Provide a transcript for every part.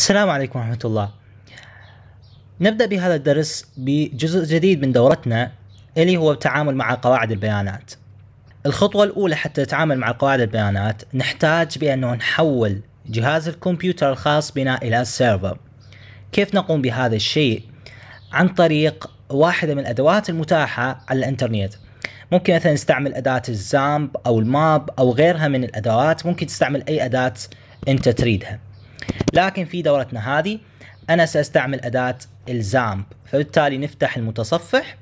السلام عليكم ورحمة الله نبدأ بهذا الدرس بجزء جديد من دورتنا اللي هو التعامل مع قواعد البيانات الخطوة الأولى حتى نتعامل مع قواعد البيانات نحتاج بأنه نحول جهاز الكمبيوتر الخاص بنا إلى سيرفر كيف نقوم بهذا الشيء؟ عن طريق واحدة من الأدوات المتاحة على الإنترنت ممكن مثلا نستعمل أداة الزامب أو الماب أو غيرها من الأدوات ممكن تستعمل أي أداة أنت تريدها لكن في دورتنا هذه انا ساستعمل اداة الزامب فبالتالي نفتح المتصفح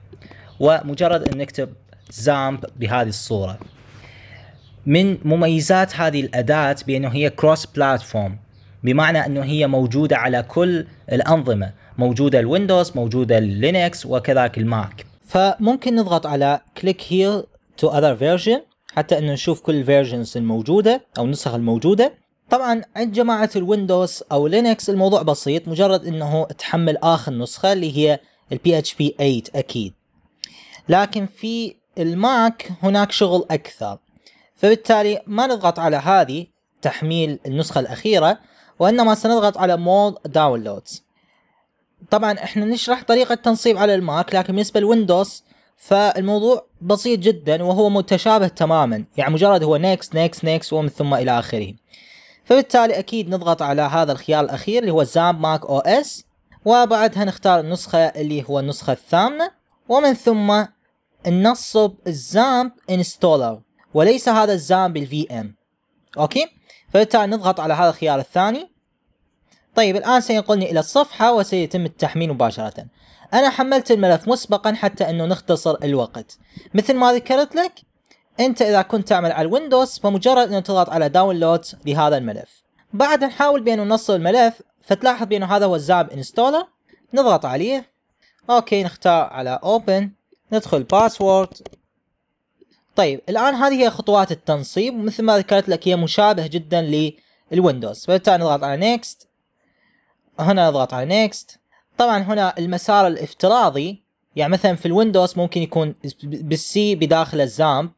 ومجرد ان نكتب زامب بهذه الصورة من مميزات هذه الأداة بأنه هي كروس بلاتفورم بمعنى أنه هي موجودة على كل الأنظمة موجودة الويندوز موجودة اللينكس وكذلك الماك فممكن نضغط على كليك هير تو اذر فيرجن حتى انه نشوف كل الفيرجنز الموجودة او النسخ الموجودة طبعا عند جماعة الويندوز او لينكس الموضوع بسيط مجرد انه تحمل اخر نسخة اللي هي ال PHP 8 اكيد لكن في الماك هناك شغل اكثر فبالتالي ما نضغط على هذه تحميل النسخة الاخيرة وانما سنضغط على مول داونلودز طبعا احنا نشرح طريقة تنصيب على الماك لكن بالنسبة للويندوز فالموضوع بسيط جدا وهو متشابه تماما يعني مجرد هو نيكس نيكس نيكس ومن ثم الى اخره فبالتالي اكيد نضغط على هذا الخيار الاخير اللي هو زامب ماك او اس وبعدها نختار النسخة اللي هو النسخة الثامنة ومن ثم ننصب الزامب انستولر وليس هذا الزامب الفي ام اوكي فبالتالي نضغط على هذا الخيار الثاني طيب الآن سينقلني إلى الصفحة وسيتم التحميل مباشرة أنا حملت الملف مسبقا حتى أنه نختصر الوقت مثل ما ذكرت لك انت اذا كنت تعمل على الويندوز فمجرد انه تضغط على داونلود لهذا الملف بعد نحاول بانه نصل الملف فتلاحظ بانه هذا هو الزاب انستولر نضغط عليه اوكي نختار على اوبن ندخل باسورد طيب الان هذه هي خطوات التنصيب مثل ما ذكرت لك هي مشابه جدا للويندوز فبالتالي نضغط على نيكست هنا نضغط على نيكست طبعا هنا المسار الافتراضي يعني مثلا في الويندوز ممكن يكون بالسي بداخل الزامب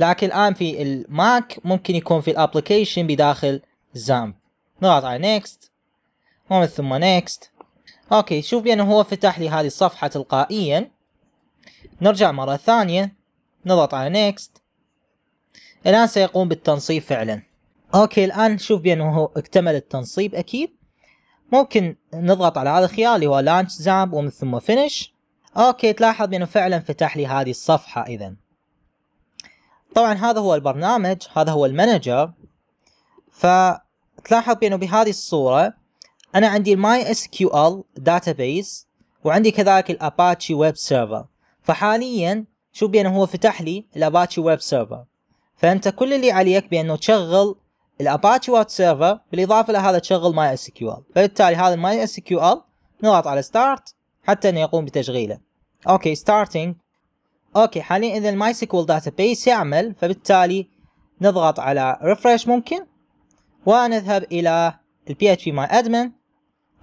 لكن الان في الماك ممكن يكون في الابلكيشن بداخل زامب نضغط على نيكست ومن ثم نيكست اوكي شوف بانه هو فتح لي هذه الصفحة تلقائيا نرجع مرة ثانية نضغط على نيكست الان سيقوم بالتنصيب فعلا اوكي الان شوف بانه اكتمل التنصيب اكيد ممكن نضغط على هذا الخيار اللي هو لانش زامب ومن ثم فينش اوكي تلاحظ بانه فعلا فتح لي هذه الصفحة اذا طبعا هذا هو البرنامج هذا هو المانجر فتلاحظ بأنه بهذه الصورة أنا عندي الماي اس كيو ال داتابيس وعندي كذلك الاباتشي ويب سيرفر فحاليا شو بأنه هو فتح لي الاباتشي ويب سيرفر فأنت كل اللي عليك بأنه تشغل الاباتشي ويب سيرفر بالإضافة لهذا تشغل ماي اس كيو ال فبالتالي هذا الماي اس كيو ال نضغط على ستارت حتى انه يقوم بتشغيله اوكي ستارتنج اوكي حاليا اذا الماي سيكول داتا بيس يعمل فبالتالي نضغط على ريفرش ممكن ونذهب الى البي اتش بي ماي ادمن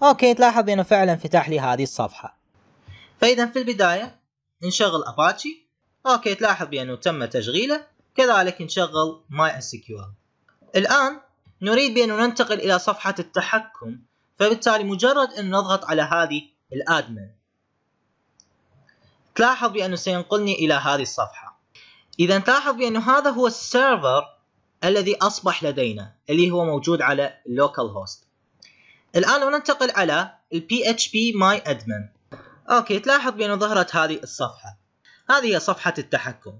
اوكي تلاحظ انه فعلا فتح لي هذه الصفحه فاذا في البدايه نشغل اباتشي اوكي تلاحظ بانه تم تشغيله كذلك نشغل ماي اس الان نريد بانه ننتقل الى صفحه التحكم فبالتالي مجرد ان نضغط على هذه الادمن تلاحظ بأنه سينقلني إلى هذه الصفحة إذا تلاحظ بأنه هذا هو السيرفر الذي أصبح لدينا اللي هو موجود على لوكال هوست الآن لو ننتقل على ال PHP My Admin أوكي تلاحظ بأنه ظهرت هذه الصفحة هذه هي صفحة التحكم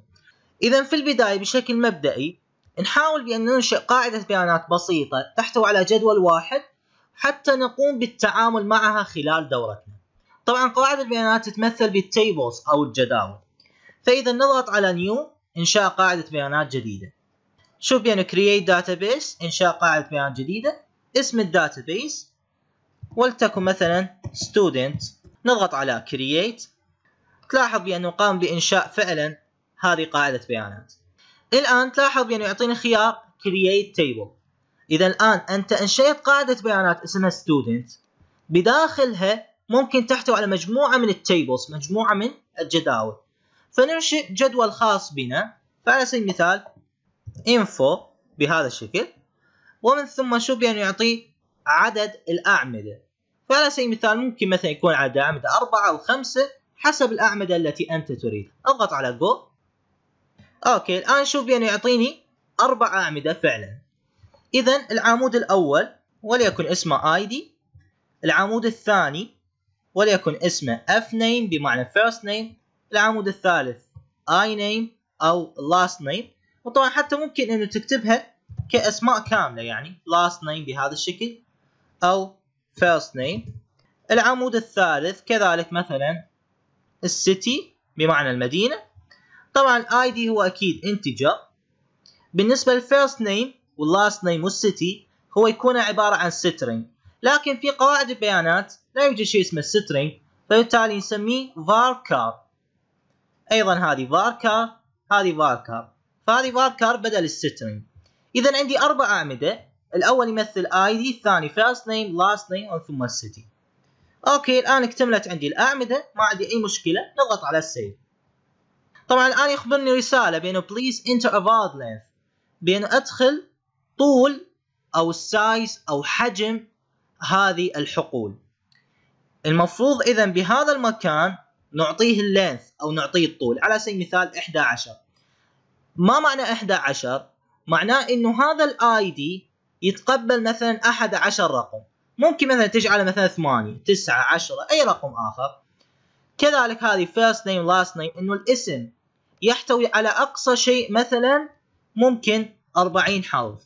إذا في البداية بشكل مبدئي نحاول بأن ننشئ قاعدة بيانات بسيطة تحتوي على جدول واحد حتى نقوم بالتعامل معها خلال دورتنا طبعا قواعد البيانات تتمثل بالتيبلز أو الجداول فإذا نضغط على نيو إنشاء قاعدة بيانات جديدة شوف بين يعني create database إنشاء قاعدة بيانات جديدة اسم الداتابيس ولتكن مثلا student نضغط على create تلاحظ بأنه قام بإنشاء فعلا هذه قاعدة بيانات الآن تلاحظ بأنه يعني يعطيني خيار create table إذا الآن أنت أنشأت قاعدة بيانات اسمها student بداخلها ممكن تحتوي على مجموعة من التيبلز مجموعة من الجداول فننشئ جدول خاص بنا فعلى سبيل المثال info بهذا الشكل ومن ثم شو بأنه يعطي عدد الأعمدة فعلى سبيل المثال ممكن مثلا يكون عدد أعمدة أربعة أو خمسة حسب الأعمدة التي أنت تريد أضغط على Go أوكي الآن شو بأنه يعطيني أربع أعمدة فعلا إذا العمود الأول وليكن اسمه ID العمود الثاني وليكن اسمه f name بمعنى first name العمود الثالث I name أو last name وطبعا حتى ممكن إنه تكتبها كأسماء كاملة يعني last name بهذا الشكل أو first name العمود الثالث كذلك مثلا السيتي بمعنى المدينة طبعا ID هو أكيد integer بالنسبة للفيرست name واللاست نيم والسيتي هو يكون عبارة عن سترينج لكن في قواعد البيانات لا يوجد شيء اسمه سترينج فبالتالي نسميه فاركار ايضا هذه فاركار هذه فاركار فهذه فاركار بدل السترينج اذا عندي اربع اعمده الاول يمثل اي دي الثاني فيرست نيم لاست نيم ثم السيتي اوكي الان اكتملت عندي الاعمده ما عندي اي مشكله نضغط على السيف طبعا الان يخبرني رساله بانه بليز انتر افاد لينث بانه ادخل طول او السايز او حجم هذه الحقول المفروض اذا بهذا المكان نعطيه اللينث او نعطيه الطول على سبيل المثال 11 ما معنى 11 معناه انه هذا الاي دي يتقبل مثلا 11 رقم ممكن مثلا تجعله مثلا 8 9 10 اي رقم اخر كذلك هذه first name last name انه الاسم يحتوي على اقصى شيء مثلا ممكن 40 حرف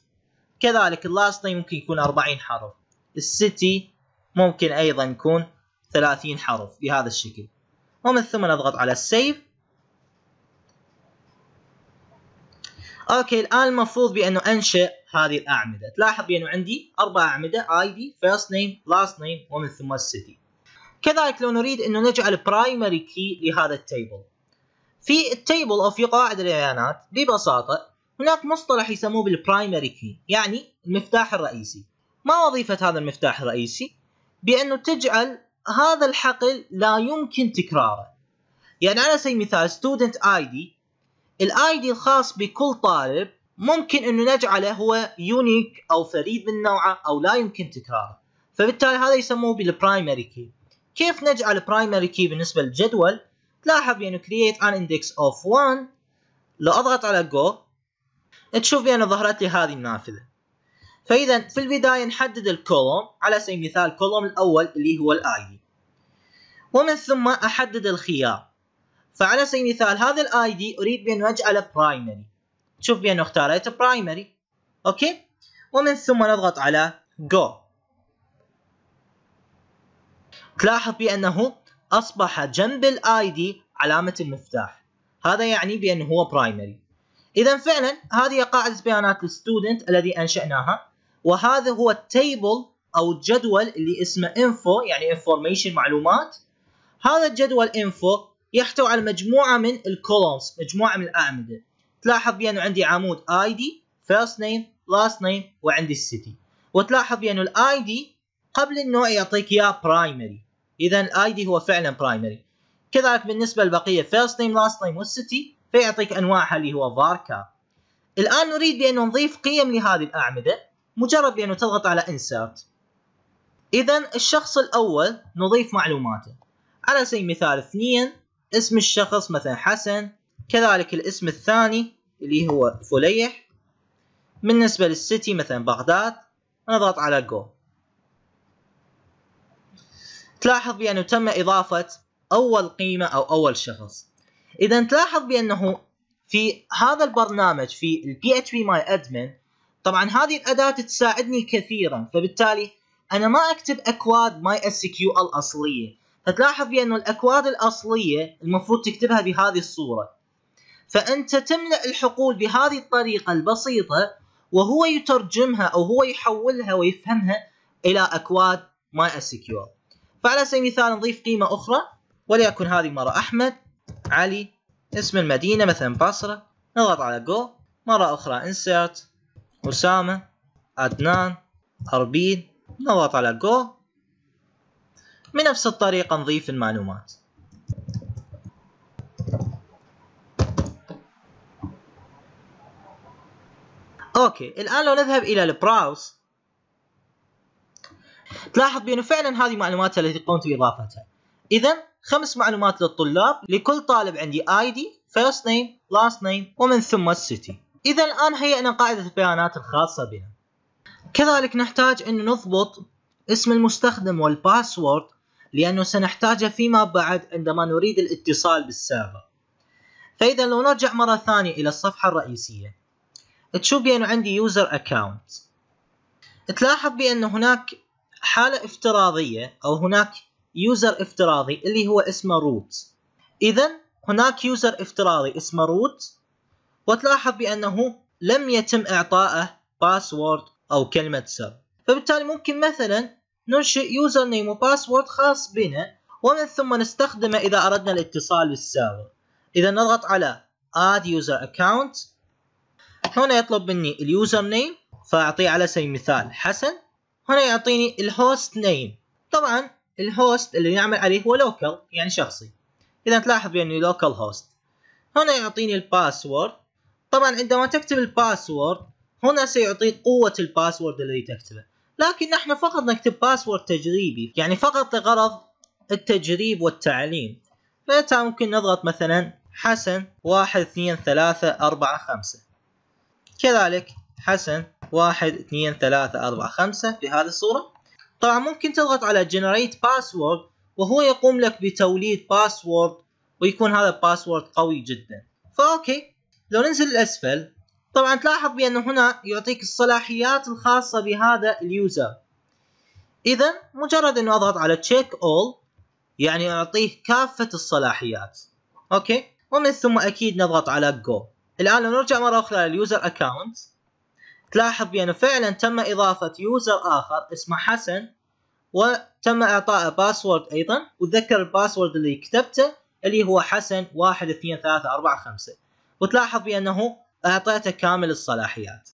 كذلك اللاست نيم ممكن يكون 40 حرف السيتي ممكن ايضا يكون 30 حرف بهذا الشكل ومن ثم نضغط على السيف اوكي الان المفروض بانه انشئ هذه الاعمده تلاحظ بانه عندي اربع اعمده اي دي فيرست نيم لاست نيم ومن ثم السيتي كذلك لو نريد انه نجعل برايمري كي لهذا التيبل في التيبل او في قواعد البيانات ببساطه هناك مصطلح يسموه بالبرايمري كي يعني المفتاح الرئيسي ما وظيفة هذا المفتاح الرئيسي؟ بأنه تجعل هذا الحقل لا يمكن تكراره يعني على سبيل المثال student ID الاي دي الخاص بكل طالب ممكن انه نجعله هو يونيك او فريد من نوعه او لا يمكن تكراره فبالتالي هذا يسموه بالبرايمري كي كيف نجعل primary كي بالنسبه للجدول تلاحظ بانه create an index of 1 لو اضغط على go تشوف بانه ظهرت لي هذه النافذه فاذا في البدايه نحدد الكولوم على سبيل المثال الكولوم الاول اللي هو الاي دي ومن ثم احدد الخيار فعلى سبيل المثال هذا الاي دي اريد بانه اجعله برايمري تشوف بانه اختاريت برايمري اوكي ومن ثم نضغط على جو تلاحظ بانه اصبح جنب الاي دي علامه المفتاح هذا يعني بانه هو برايمري اذا فعلا هذه قاعده بيانات الستودنت الذي انشاناها وهذا هو التيبل او الجدول اللي اسمه انفو يعني انفورميشن معلومات هذا الجدول انفو يحتوي على مجموعه من الكولومز مجموعه من الاعمده تلاحظ بانه عندي عمود اي دي فيرست نيم لاست نيم وعندي السيتي وتلاحظ بانه الاي دي قبل النوع يعطيك اياه برايمري اذا الاي دي هو فعلا برايمري كذلك بالنسبه للبقيه فيرست نيم لاست نيم والسيتي فيعطيك انواعها اللي هو فاركا الان نريد بان نضيف قيم لهذه الاعمده مجرد بانه تضغط على انسرت اذا الشخص الاول نضيف معلوماته على سبيل المثال اثنين اسم الشخص مثلا حسن كذلك الاسم الثاني اللي هو فليح بالنسبة للسيتي مثلا بغداد نضغط على جو تلاحظ بأنه تم إضافة أول قيمة أو أول شخص إذا تلاحظ بأنه في هذا البرنامج في ال PHP My Admin طبعا هذه الاداه تساعدني كثيرا فبالتالي انا ما اكتب اكواد ماي اس كيو الاصليه فتلاحظ بانه الاكواد الاصليه المفروض تكتبها بهذه الصوره فانت تملا الحقول بهذه الطريقه البسيطه وهو يترجمها او هو يحولها ويفهمها الى اكواد ماي اس كيو فعلى سبيل المثال نضيف قيمه اخرى وليكن هذه مره احمد علي اسم المدينه مثلا بصره نضغط على جو مره اخرى انسيرت أسامة عدنان أربيل نضغط على جو بنفس الطريقة نضيف المعلومات اوكي الان لو نذهب الى البراوز تلاحظ بانه فعلا هذه معلومات التي قمت باضافتها اذا خمس معلومات للطلاب لكل طالب عندي اي دي فيرست نيم لاست نيم ومن ثم السيتي إذا الآن هيئنا قاعدة البيانات الخاصة بنا كذلك نحتاج أن نضبط اسم المستخدم والباسورد لأنه سنحتاجه فيما بعد عندما نريد الاتصال بالسيرفر فإذا لو نرجع مرة ثانية إلى الصفحة الرئيسية تشوف بأنه عندي يوزر اكونت تلاحظ بأن هناك حالة افتراضية أو هناك يوزر افتراضي اللي هو اسمه روت إذا هناك يوزر افتراضي اسمه روت وتلاحظ بأنه لم يتم إعطائه باسورد أو كلمة سر فبالتالي ممكن مثلا ننشئ يوزر نيم وباسورد خاص بنا ومن ثم نستخدمه إذا أردنا الاتصال بالسيرفر إذا نضغط على add user account هنا يطلب مني اليوزر نيم فأعطيه على سبيل المثال حسن هنا يعطيني الهوست نيم طبعا الهوست اللي نعمل عليه هو لوكال يعني شخصي إذا تلاحظ بأنه لوكال هوست هنا يعطيني الباسورد طبعا عندما تكتب الباسورد هنا سيعطيك قوة الباسورد الذي تكتبه لكن نحن فقط نكتب باسورد تجريبي يعني فقط لغرض التجريب والتعليم فمتى ممكن نضغط مثلا حسن واحد اثنين ثلاثة أربعة خمسة كذلك حسن واحد اثنين ثلاثة أربعة خمسة بهذه الصورة طبعا ممكن تضغط على generate password وهو يقوم لك بتوليد باسورد ويكون هذا الباسورد قوي جدا فأوكي لو ننزل الأسفل طبعا تلاحظ بأن هنا يعطيك الصلاحيات الخاصة بهذا اليوزر إذا مجرد أنه أضغط على تشيك أول يعني أعطيه كافة الصلاحيات أوكي ومن ثم أكيد نضغط على جو الآن لو نرجع مرة أخرى لليوزر أكاونت تلاحظ بأنه فعلا تم إضافة يوزر آخر اسمه حسن وتم إعطائه باسورد أيضا وتذكر الباسورد اللي كتبته اللي هو حسن واحد اثنين ثلاثة أربعة خمسة وتلاحظ بانه اعطيته كامل الصلاحيات